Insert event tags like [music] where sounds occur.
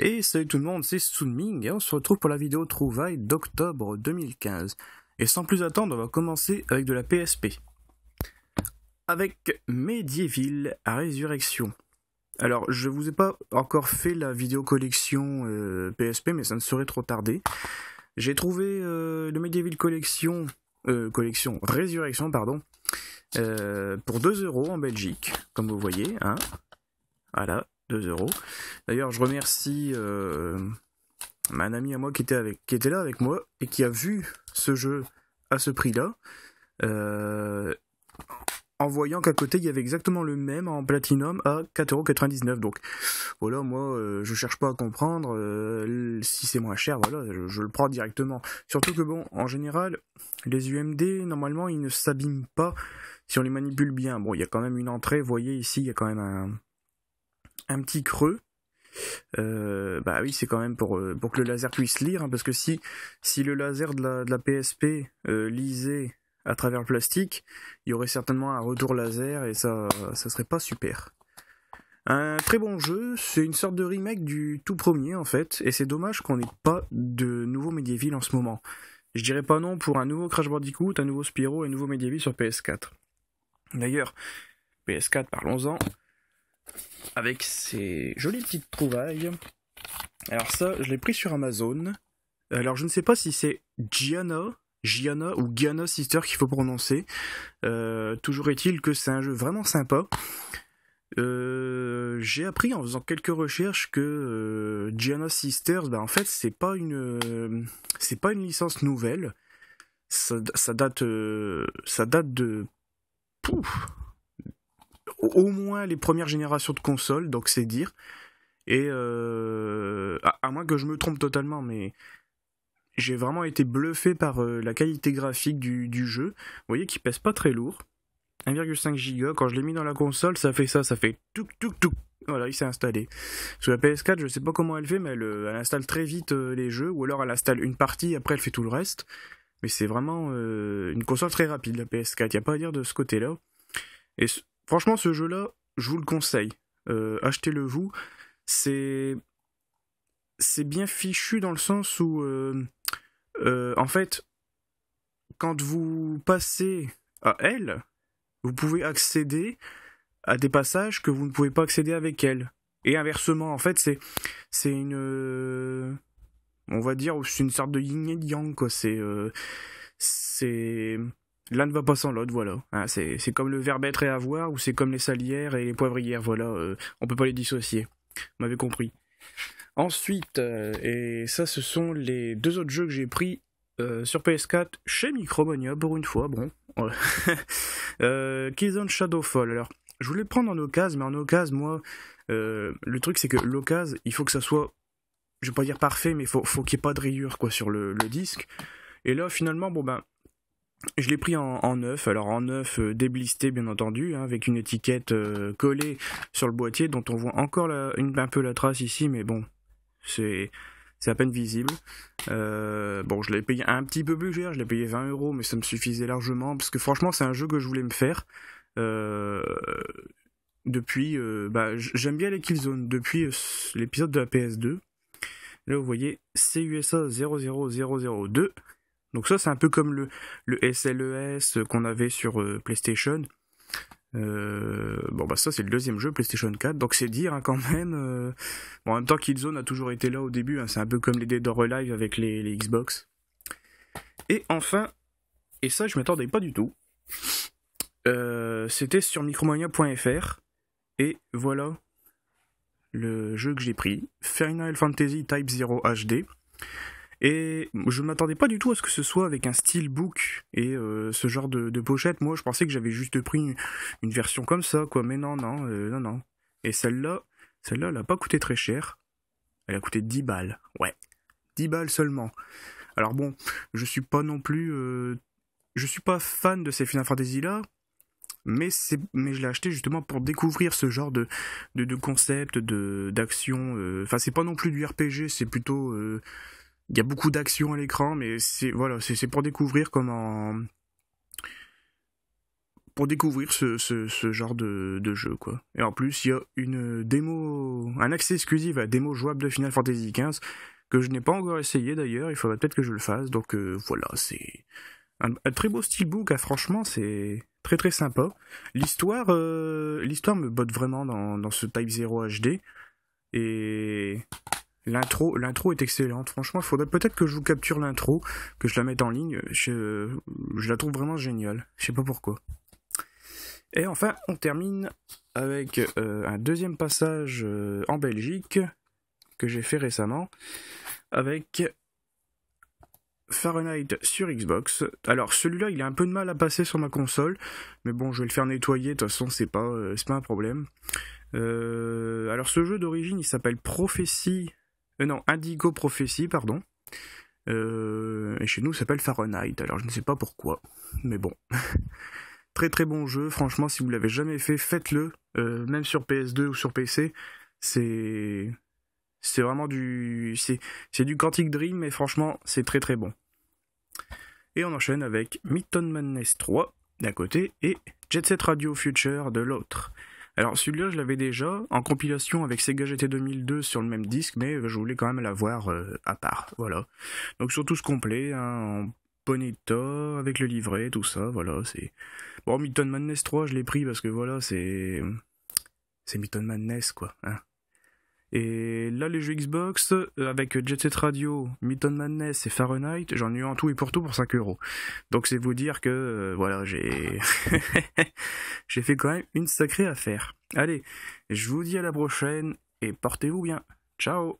Et salut tout le monde, c'est Sunming et on se retrouve pour la vidéo trouvaille d'octobre 2015. Et sans plus attendre, on va commencer avec de la PSP. Avec Medieval Resurrection. Alors, je vous ai pas encore fait la vidéo collection PSP, euh, mais ça ne serait trop tardé. J'ai trouvé euh, le Medieval Collection, euh, collection Résurrection, pardon, pour 2 euros en Belgique, comme vous voyez. Hein voilà, 2 euros. D'ailleurs, je remercie un euh, ami à moi qui était, avec, qui était là avec moi et qui a vu ce jeu à ce prix-là. Euh, en voyant qu'à côté il y avait exactement le même en platinum à 4,99€. Donc voilà, moi euh, je cherche pas à comprendre si c'est moins cher, voilà, je, je, le prends directement. Surtout que bon, en général, les UMD normalement ils ne s'abîment pas si on les manipule bien. Bon, il y a quand même une entrée, vous voyez ici, il y a quand même un un petit creux. Euh, bah oui, c'est quand même pour, euh, pour que le laser puisse lire, hein, parce que si, si le laser de la, PSP euh, lisait à travers le plastique, il y aurait certainement un retour laser et ça, ça serait pas super. Un très bon jeu, c'est une sorte de remake du tout premier en fait, et c'est dommage qu'on n'ait pas de nouveau Medieval en ce moment. Je dirais pas non pour un nouveau Crash Bandicoot, un nouveau Spyro et un nouveau Medieval sur PS4. D'ailleurs, PS4, parlons-en avec ses jolies petites trouvailles. Alors ça, je l'ai pris sur Amazon. Alors je ne sais pas si c'est Gianna, Gianna ou Gianna Sister qu'il faut prononcer. Euh, toujours est-il que c'est un jeu vraiment sympa. Euh, j'ai appris en faisant quelques recherches que Giana euh, Gianna Sisters, bah, en fait, c'est pas une, c'est pas une licence nouvelle. Ça, date, ça date de, pouf, au moins les premières générations de consoles, donc c'est dire. Et euh, à, moins que je me trompe totalement, mais j'ai vraiment été bluffé par euh, la qualité graphique du, jeu. Vous voyez qu'il pèse pas très lourd. 1,5 giga, quand je l'ai mis dans la console, ça fait ça, ça fait tout, tout, tout. Voilà, il s'est installé. Sur la PS4, je sais pas comment elle fait, mais elle, euh, installe très vite les jeux, ou alors elle installe une partie, après elle fait tout le reste. Mais c'est vraiment une console très rapide, la PS4, il a pas à dire de ce côté-là. Et Franchement, ce jeu-là, je vous le conseille. Euh, achetez-le vous. C'est c'est bien fichu dans le sens où, euh, euh, en fait, quand vous passez à elle, vous pouvez accéder à des passages que vous ne pouvez pas accéder avec elle. Et inversement, en fait, c'est c'est une on va dire c'est une sorte de yin yang quoi. C'est c'est l'un ne va pas sans l'autre, voilà. Ah, c'est, c'est comme le verbe être et avoir, ou c'est comme les salières et les poivrières, voilà. Euh, on peut pas les dissocier. Vous m'avez compris. Ensuite, euh, et ça, ce sont les deux autres jeux que j'ai pris euh, sur PS4 chez Micromania, pour une fois, bon. [laughs] euh, Shadowfall. Alors, je voulais le prendre en occasion, mais en occasion, moi, le truc, c'est que l'occasion, il faut que ça soit, je vais pas dire parfait, mais faut, faut qu'il n'y ait pas de rayures, quoi, sur le disque. Et là, finalement, bon ben, je l'ai pris en, neuf, alors en neuf euh, déblisté bien entendu, hein, avec une étiquette euh, collée sur le boîtier dont on voit encore une, un peu la trace ici, mais bon, c'est à peine visible. Euh, bon, je l'ai payé un petit peu plus cher, je l'ai payé 20 euros, mais ça me suffisait largement, parce que franchement c'est un jeu que je voulais me faire. depuis, bah, j'aime bien les Killzone, depuis l'épisode de la PS2. Là vous voyez CUSA 00002. Donc ça, c'est un peu comme le, SLES e qu'on avait sur euh, PlayStation. Euh, bon bah ça c'est le deuxième jeu PlayStation 4 donc c'est dire hein, quand même euh, bon, en même temps Kidzone a toujours été là au début hein, c'est un peu comme les Dead or avec les, Xbox et enfin et ça je m'attendais pas du tout c'était sur micromania.fr et voilà le jeu que j'ai pris Final Fantasy Type 0 HD et je m'attendais pas du tout à ce que ce soit avec un book et euh, ce genre de, pochette. Moi, je pensais que j'avais juste pris une, version comme ça, quoi. Mais non, non, euh, non, non. Et celle-là, celle-là, elle a pas coûté très cher. Elle a coûté 10 balles. Ouais. 10 balles seulement. Alors bon, je suis pas non plus. Je euh, je suis pas fan de ces Final Fantasy là. Mais, mais je l'ai acheté justement pour découvrir ce genre de, de, de concept, d'action. enfin, c'est pas non plus du RPG, c'est plutôt il y a beaucoup d'actions à l'écran, mais c'est voilà, c'est pour découvrir comment pour découvrir ce, genre de, jeu quoi. Et en plus, il y a une démo, un accès exclusif à la démo jouable de Final Fantasy XV que je n'ai pas encore essayé d'ailleurs. Il faudrait peut-être que je le fasse. Donc euh, voilà, c'est un, très beau steelbook. Hein. franchement, c'est très très sympa. L'histoire, euh, l'histoire me botte vraiment dans ce Type 0 HD et L'intro, l'intro est excellente. Franchement, il faudrait peut-être que je vous capture l'intro, que je la mette en ligne. Je, la trouve vraiment géniale. Je sais pas pourquoi. Et enfin, on termine avec euh, un deuxième passage euh, en Belgique que j'ai fait récemment avec Fahrenheit sur Xbox. Alors celui-là, il a un peu de mal à passer sur ma console, mais bon, je vais le faire nettoyer. De toute façon, c'est pas, euh, pas un problème. alors ce jeu d'origine, il s'appelle Prophétie euh, non, Indigo Prophecy, pardon. Euh, et chez nous, ça s'appelle Fahrenheit. Alors, je ne sais pas pourquoi, mais bon. [laughs] très très bon jeu. Franchement, si vous l'avez jamais fait, faites-le. Euh, même sur PS2 ou sur PC, c'est c'est vraiment du c'est du Quantic Dream, mais franchement, c'est très très bon. Et on enchaîne avec Midtown Madness 3 d'un côté et Jet Set Radio Future de l'autre. Alors celui-là, je l'avais déjà en compilation avec Sega GT 2002 sur le même disque, mais euh, je voulais quand même l'avoir euh, à part. Voilà. Donc surtout ce complet, hein, en bon état, avec le livret, tout ça, voilà. C'est bon, Milton Madness 3, je l'ai pris parce que voilà, c'est c'est Milton Madness quoi. Hein. Et là, les jeux Xbox, euh, avec Jet Set Radio, Milton Madness et Fahrenheit, j'en ai eu en tout et pour tout pour 5 euros. Donc c'est vous dire que, euh, voilà, j'ai... [laughs] j'ai fait quand même une sacrée affaire. Allez, je vous dis à la prochaine et portez-vous bien. Ciao